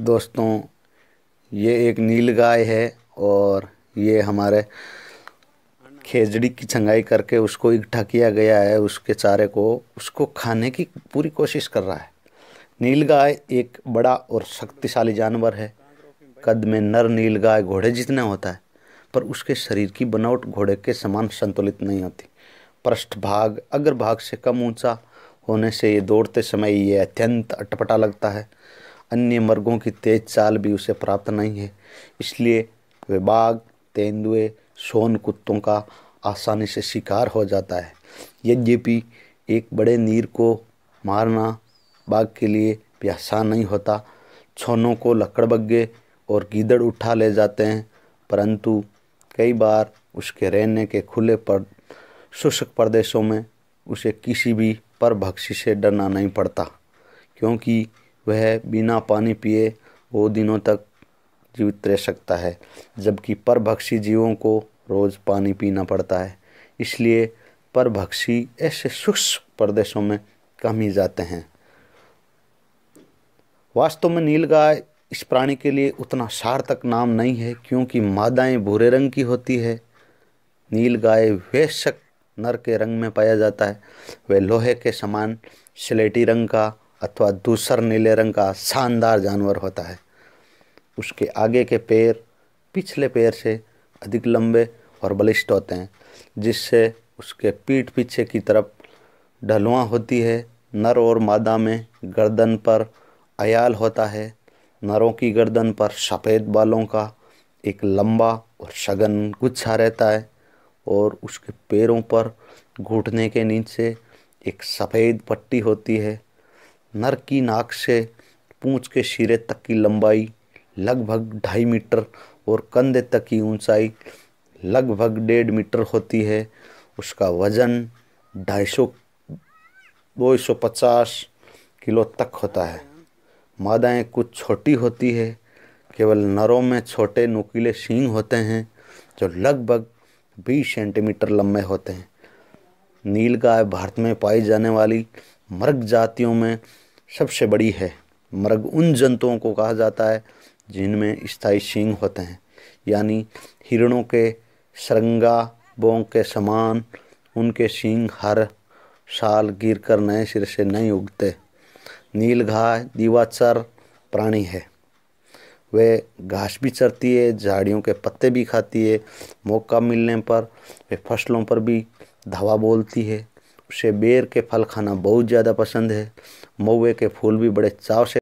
दोस्तों ये एक नील गाय है और ये हमारे खेजड़ी की छंगाई करके उसको इकट्ठा किया गया है उसके चारे को उसको खाने की पूरी कोशिश कर रहा है नील गाय एक बड़ा और शक्तिशाली जानवर है कद में नर नील गाय घोड़े जितना होता है पर उसके शरीर की बनावट घोड़े के समान संतुलित नहीं होती पृष्ठ भाग अग्र भाग से कम ऊंचा होने से ये दौड़ते समय ये अत्यंत अटपटा लगता है अन्य मर्गों की तेज चाल भी उसे प्राप्त नहीं है इसलिए वे बाघ तेंदुए सोन कुत्तों का आसानी से शिकार हो जाता है यद्यपि एक बड़े नीर को मारना बाघ के लिए भी आसान नहीं होता छोनों को लकड़बग्गे और गीदड़ उठा ले जाते हैं परंतु कई बार उसके रहने के खुले पर शुष्क प्रदेशों में उसे किसी भी परभक्षी से डरना नहीं पड़ता क्योंकि वह बिना पानी पिए वो दिनों तक जीवित रह सकता है जबकि परभक्षी जीवों को रोज़ पानी पीना पड़ता है इसलिए परभक्षी ऐसे शुष्क प्रदेशों में कम ही जाते हैं वास्तव में नीलगाय इस प्राणी के लिए उतना सार्थक नाम नहीं है क्योंकि मादाएं भूरे रंग की होती है नीलगाय वैश्यक नर के रंग में पाया जाता है वह लोहे के समान स्लेटी रंग का अथवा दूसर नीले रंग का शानदार जानवर होता है उसके आगे के पैर पिछले पैर से अधिक लंबे और बलिष्ठ होते हैं जिससे उसके पीठ पीछे की तरफ ढलुआ होती है नर और मादा में गर्दन पर अयाल होता है नरों की गर्दन पर सफ़ेद बालों का एक लंबा और शगन गुच्छा रहता है और उसके पैरों पर घुटने के नीचे एक सफ़ेद पट्टी होती है नर की नाक से पूँछ के सिरे तक की लंबाई लगभग ढाई मीटर और कंधे तक की ऊंचाई लगभग डेढ़ मीटर होती है उसका वज़न ढाई सौ दो सौ पचास किलो तक होता है मादाएँ कुछ छोटी होती है केवल नरों में छोटे नुकीले सींग होते हैं जो लगभग बीस सेंटीमीटर लंबे होते हैं नील गाय भारत में पाई जाने वाली मृग जातियों में सबसे बड़ी है मृग उन जंतुओं को कहा जाता है जिनमें स्थायी सींग होते हैं यानी हिरणों के सरंगा बोंग के समान उनके सींग हर साल गिर कर नए सिर से नहीं उगते नील घाय दीवाचर प्राणी है वे घास भी चरती है झाड़ियों के पत्ते भी खाती है मौका मिलने पर वे फसलों पर भी धावा बोलती है से बेर के फल खाना बहुत ज़्यादा पसंद है मऊे के फूल भी बड़े चाव से